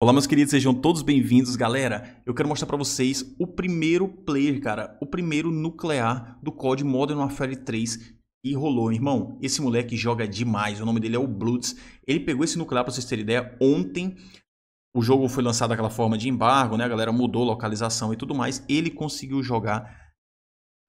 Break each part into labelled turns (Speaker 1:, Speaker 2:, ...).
Speaker 1: Olá, meus hum. queridos, sejam todos bem-vindos. Galera, eu quero mostrar para vocês o primeiro player, cara, o primeiro nuclear do COD Modern Warfare 3 e rolou, irmão. Esse moleque joga demais, o nome dele é o Bloods. Ele pegou esse nuclear, para vocês terem ideia, ontem. O jogo foi lançado daquela forma de embargo, né? A galera mudou localização e tudo mais. Ele conseguiu jogar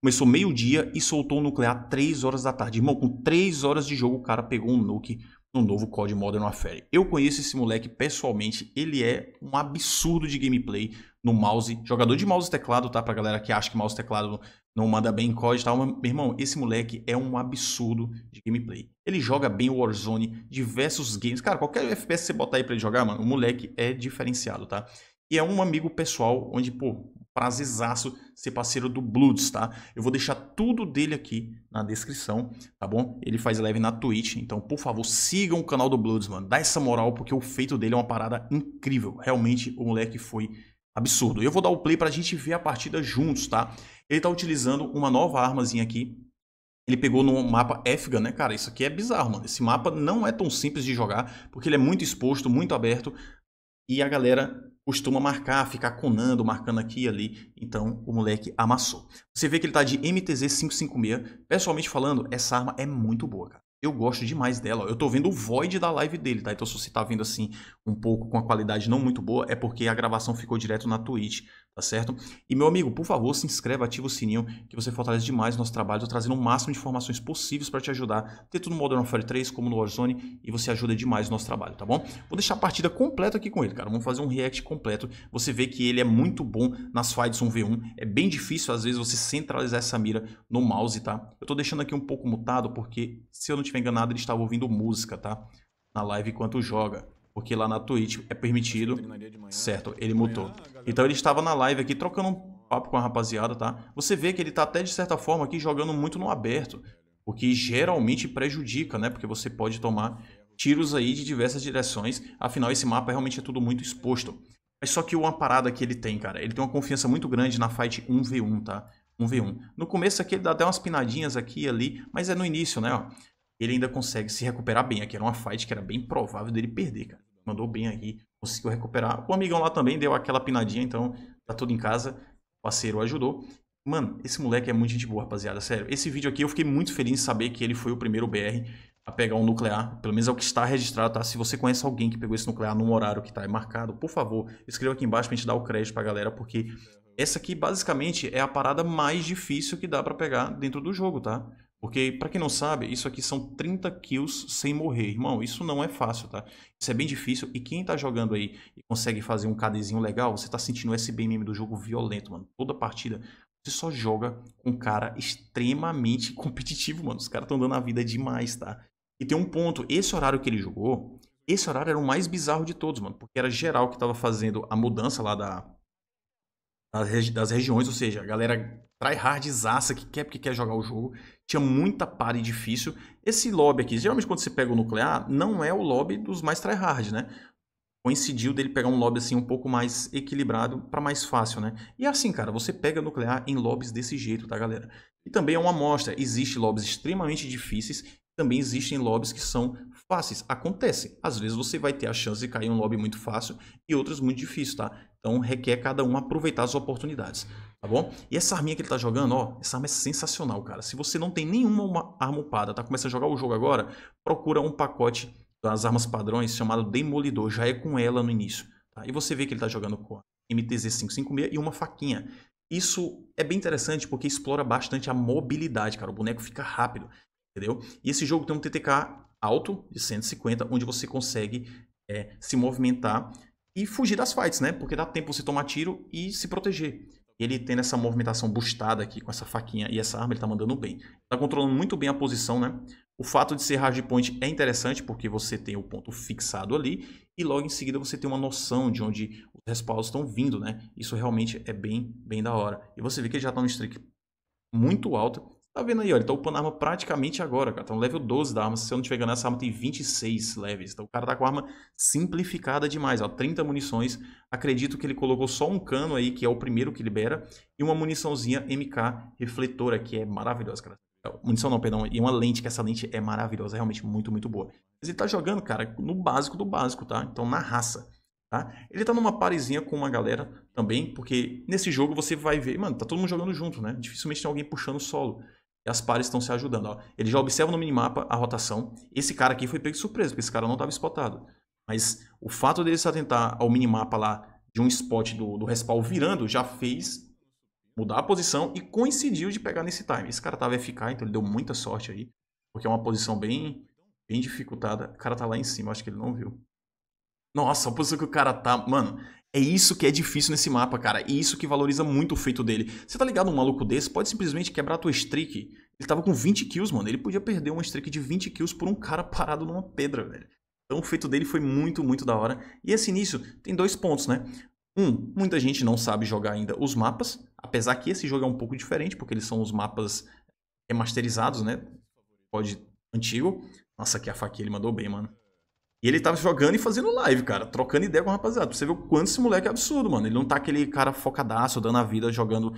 Speaker 1: Começou meio-dia e soltou o um nuclear 3 horas da tarde. Irmão, com 3 horas de jogo, o cara pegou um nuke no novo COD Modern Warfare. Eu conheço esse moleque pessoalmente, ele é um absurdo de gameplay no mouse, jogador de mouse e teclado, tá? Pra galera que acha que mouse e teclado não manda bem em COD e tal, meu irmão, esse moleque é um absurdo de gameplay. Ele joga bem Warzone, diversos games, cara, qualquer FPS que você botar aí pra ele jogar, mano, o moleque é diferenciado, tá? E é um amigo pessoal onde, pô, prazerzaço ser parceiro do Bloods, tá? Eu vou deixar tudo dele aqui na descrição, tá bom? Ele faz live na Twitch, então, por favor, sigam o canal do Bloods, mano. Dá essa moral, porque o feito dele é uma parada incrível. Realmente, o moleque foi absurdo. Eu vou dar o play pra gente ver a partida juntos, tá? Ele tá utilizando uma nova armazinha aqui. Ele pegou no mapa Efgan, né, cara? Isso aqui é bizarro, mano. Esse mapa não é tão simples de jogar, porque ele é muito exposto, muito aberto. E a galera costuma marcar, ficar conando, marcando aqui e ali. Então o moleque amassou. Você vê que ele tá de MTZ 556. Pessoalmente falando, essa arma é muito boa, cara. Eu gosto demais dela. Eu tô vendo o void da live dele, tá? Então se você tá vendo assim um pouco com a qualidade não muito boa, é porque a gravação ficou direto na Twitch tá certo? E meu amigo, por favor, se inscreva, ativa o sininho, que você fortalece demais o nosso trabalho, trazendo o máximo de informações possíveis para te ajudar, é tanto no Modern Warfare 3 como no Warzone, e você ajuda demais o nosso trabalho, tá bom? Vou deixar a partida completa aqui com ele, cara, vamos fazer um react completo, você vê que ele é muito bom nas fights 1v1, é bem difícil às vezes você centralizar essa mira no mouse, tá? Eu tô deixando aqui um pouco mutado, porque se eu não tiver enganado, ele estava ouvindo música, tá? Na live enquanto joga. Porque lá na Twitch é permitido. Certo, né? ele mutou. Então ele estava na live aqui trocando um papo com a rapaziada, tá? Você vê que ele tá até de certa forma aqui jogando muito no aberto. O que geralmente prejudica, né? Porque você pode tomar tiros aí de diversas direções. Afinal, esse mapa realmente é tudo muito exposto. Mas só que uma parada que ele tem, cara. Ele tem uma confiança muito grande na fight 1v1, tá? 1v1. No começo aqui ele dá até umas pinadinhas aqui e ali. Mas é no início, né? Ó ele ainda consegue se recuperar bem. Aqui era uma fight que era bem provável dele perder, cara mandou bem aqui, conseguiu recuperar. O amigão lá também deu aquela pinadinha, então tá tudo em casa. O parceiro ajudou. Mano, esse moleque é muito gente boa, rapaziada, sério. Esse vídeo aqui eu fiquei muito feliz em saber que ele foi o primeiro BR a pegar um nuclear, pelo menos é o que está registrado, tá? Se você conhece alguém que pegou esse nuclear num horário que tá marcado, por favor, escreva aqui embaixo pra gente dar o crédito pra galera, porque essa aqui basicamente é a parada mais difícil que dá pra pegar dentro do jogo, tá? Porque, para quem não sabe, isso aqui são 30 kills sem morrer. Irmão, isso não é fácil, tá? Isso é bem difícil. E quem tá jogando aí e consegue fazer um KDzinho legal, você tá sentindo o SBMM do jogo violento, mano. Toda partida você só joga com um cara extremamente competitivo, mano. Os caras estão dando a vida demais, tá? E tem um ponto, esse horário que ele jogou, esse horário era o mais bizarro de todos, mano. Porque era geral que tava fazendo a mudança lá da, das, regi das regiões, ou seja, a galera tryhardzaça que quer porque quer jogar o jogo, tinha muita pare difícil. Esse lobby aqui, geralmente quando você pega o nuclear, não é o lobby dos mais tryhard, né? Coincidiu dele pegar um lobby assim um pouco mais equilibrado para mais fácil, né? E é assim, cara, você pega nuclear em lobbies desse jeito, tá, galera? E também é uma amostra, existem lobbies extremamente difíceis também existem lobbies que são fáceis. Acontece. Às vezes você vai ter a chance de cair um lobby muito fácil e outros muito difícil tá? Então requer cada um aproveitar as oportunidades, tá bom? E essa arminha que ele tá jogando, ó, essa arma é sensacional, cara. Se você não tem nenhuma arma upada, tá começando a jogar o jogo agora, procura um pacote das armas padrões chamado Demolidor, já é com ela no início, tá? E você vê que ele tá jogando com a MTZ556 e uma faquinha. Isso é bem interessante porque explora bastante a mobilidade, cara. O boneco fica rápido entendeu? E esse jogo tem um TTK alto de 150, onde você consegue é, se movimentar e fugir das fights, né? Porque dá tempo você tomar tiro e se proteger. Ele tendo essa movimentação bustada aqui com essa faquinha e essa arma, ele tá mandando bem. Tá controlando muito bem a posição, né? O fato de ser hard point é interessante porque você tem o ponto fixado ali e logo em seguida você tem uma noção de onde os respaldos estão vindo, né? Isso realmente é bem, bem da hora. E você vê que ele já tá no streak muito alto Tá vendo aí, ó ele tá upando a arma praticamente agora, cara. Tá no level 12 da arma. Se eu não estiver enganado, essa arma tem 26 levels. Então o cara tá com a arma simplificada demais, ó. 30 munições. Acredito que ele colocou só um cano aí, que é o primeiro que libera. E uma muniçãozinha MK refletora, que é maravilhosa, cara. Munição não, perdão. E uma lente, que essa lente é maravilhosa. É realmente muito, muito boa. Mas ele tá jogando, cara, no básico do básico, tá? Então na raça. Tá? Ele tá numa parezinha com uma galera também, porque nesse jogo você vai ver, mano, tá todo mundo jogando junto, né? Dificilmente tem alguém puxando solo as pares estão se ajudando. Ó. Ele já observa no minimapa a rotação. Esse cara aqui foi pego de surpresa, porque esse cara não estava spotado. Mas o fato dele se atentar ao minimapa lá de um spot do, do respawn virando já fez mudar a posição e coincidiu de pegar nesse time. Esse cara estava FK, então ele deu muita sorte aí, porque é uma posição bem, bem dificultada. O cara tá lá em cima, acho que ele não viu. Nossa, a posição que o cara tá. Mano, é isso que é difícil nesse mapa, cara. E isso que valoriza muito o feito dele. Você tá ligado? Um maluco desse pode simplesmente quebrar a tua streak. Ele tava com 20 kills, mano. Ele podia perder uma streak de 20 kills por um cara parado numa pedra, velho. Então o feito dele foi muito, muito da hora. E esse início tem dois pontos, né? Um, muita gente não sabe jogar ainda os mapas. Apesar que esse jogo é um pouco diferente, porque eles são os mapas remasterizados, né? Pode antigo. Nossa, que a faquinha ele mandou bem, mano. E ele tava jogando e fazendo live, cara, trocando ideia com o rapaziada. Pra você ver o quanto esse moleque é absurdo, mano. Ele não tá aquele cara focadaço, dando a vida, jogando.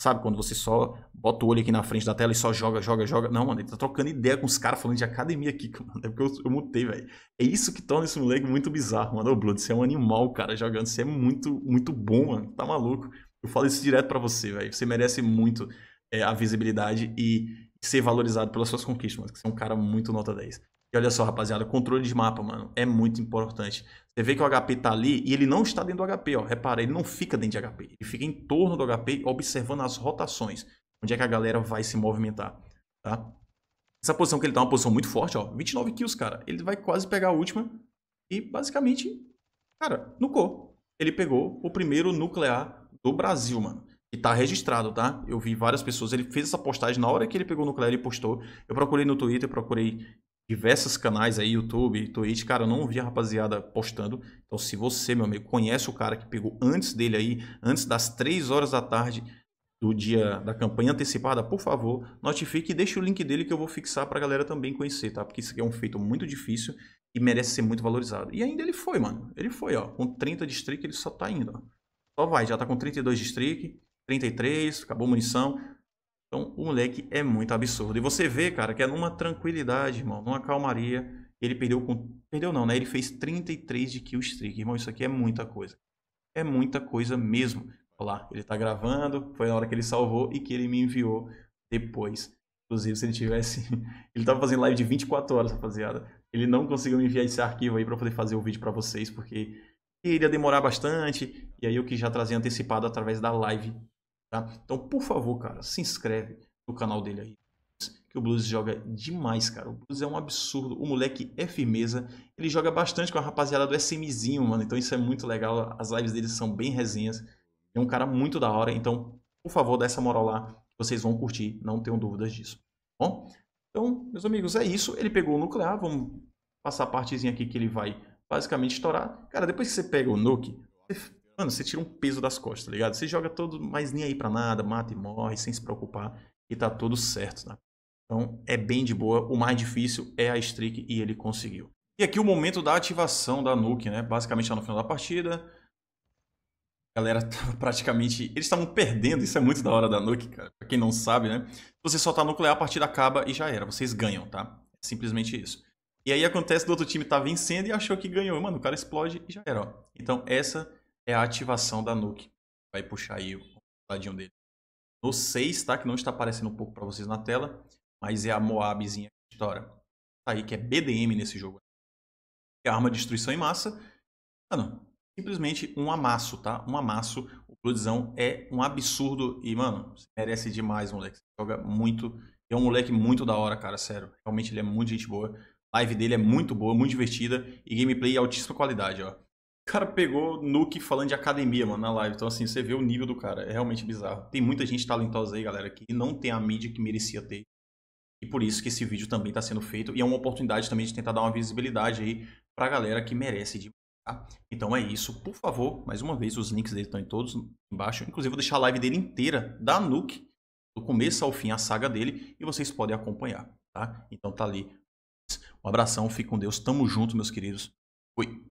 Speaker 1: Sabe, quando você só bota o olho aqui na frente da tela e só joga, joga, joga. Não, mano, ele tá trocando ideia com os caras falando de academia aqui, mano. É porque eu, eu mutei, velho. É isso que torna esse moleque muito bizarro, mano. Ô, Blood, você é um animal, cara, jogando. Você é muito, muito bom, mano. Tá maluco. Eu falo isso direto para você, velho. Você merece muito é, a visibilidade e ser valorizado pelas suas conquistas, mano. Que você é um cara muito nota 10. E olha só, rapaziada, controle de mapa, mano, é muito importante. Você vê que o HP tá ali e ele não está dentro do HP, ó. Repara, ele não fica dentro de HP. Ele fica em torno do HP, observando as rotações. Onde é que a galera vai se movimentar, tá? Essa posição que ele tá é uma posição muito forte, ó. 29 kills, cara. Ele vai quase pegar a última. E, basicamente, cara, nucou. Ele pegou o primeiro nuclear do Brasil, mano. E tá registrado, tá? Eu vi várias pessoas. Ele fez essa postagem na hora que ele pegou o nuclear e postou. Eu procurei no Twitter, procurei diversos canais aí, YouTube, Twitch. Cara, eu não vi a rapaziada postando. Então, se você, meu amigo, conhece o cara que pegou antes dele aí, antes das 3 horas da tarde do dia da campanha antecipada, por favor, notifique e deixe o link dele que eu vou fixar pra galera também conhecer, tá? Porque isso aqui é um feito muito difícil e merece ser muito valorizado. E ainda ele foi, mano. Ele foi, ó. Com 30 de streak, ele só tá indo, ó. Só vai, já tá com 32 de streak. 33, acabou munição. Então o moleque é muito absurdo. E você vê, cara, que é numa tranquilidade, irmão, numa calmaria. Ele perdeu com. Perdeu não, né? Ele fez 33 de kill streak. Irmão, isso aqui é muita coisa. É muita coisa mesmo. Olha lá, ele tá gravando. Foi na hora que ele salvou e que ele me enviou depois. Inclusive, se ele tivesse. ele tava fazendo live de 24 horas, rapaziada. Ele não conseguiu me enviar esse arquivo aí para poder fazer o vídeo para vocês, porque iria demorar bastante. E aí eu que já trazia antecipado através da live Tá? Então, por favor, cara, se inscreve no canal dele aí. Que o Blues joga demais, cara. O Blues é um absurdo. O moleque é firmeza. Ele joga bastante com a rapaziada do SMzinho, mano. Então isso é muito legal. As lives dele são bem resenhas. É um cara muito da hora. Então, por favor, dá essa moral lá. Vocês vão curtir, não tenham dúvidas disso. Bom, então, meus amigos, é isso. Ele pegou o nuclear. Vamos passar a partezinha aqui que ele vai basicamente estourar. Cara, depois que você pega o nuke, você Mano, você tira um peso das costas, tá ligado? Você joga todo, mas nem aí pra nada, mata e morre, sem se preocupar, e tá tudo certo, tá? Então é bem de boa. O mais difícil é a streak e ele conseguiu. E aqui o momento da ativação da nuke, né? Basicamente lá tá no final da partida. A galera tava tá praticamente. Eles estavam perdendo, isso é muito da hora da nuke, cara. Pra quem não sabe, né? Se você soltar nuclear, a partida acaba e já era. Vocês ganham, tá? É simplesmente isso. E aí acontece do outro time tá vencendo e achou que ganhou. Mano, o cara explode e já era, ó. Então essa é a ativação da nuke. Vai puxar aí o ladinho dele. No 6, tá? Que não está aparecendo um pouco para vocês na tela, mas é a Moabzinha que estoura. Tá aí que é BDM nesse jogo. É arma de destruição em massa. Mano, simplesmente um amasso, tá? Um amasso. O Bloodzão é um absurdo e, mano, você merece demais, moleque. Você joga muito. É um moleque muito da hora, cara, sério. Realmente ele é muito gente boa. live dele é muito boa, muito divertida e gameplay altíssima qualidade, ó cara pegou Nuke falando de academia, mano, na live. Então, assim, você vê o nível do cara. É realmente bizarro. Tem muita gente talentosa aí, galera, que não tem a mídia que merecia ter. E por isso que esse vídeo também está sendo feito. E é uma oportunidade também de tentar dar uma visibilidade aí pra galera que merece de. Tá? Então é isso. Por favor, mais uma vez, os links dele estão em todos embaixo. Inclusive, vou deixar a live dele inteira da Nuke, do começo ao fim, a saga dele, e vocês podem acompanhar, tá? Então tá ali. Um abração, fique com Deus, tamo junto, meus queridos. Fui.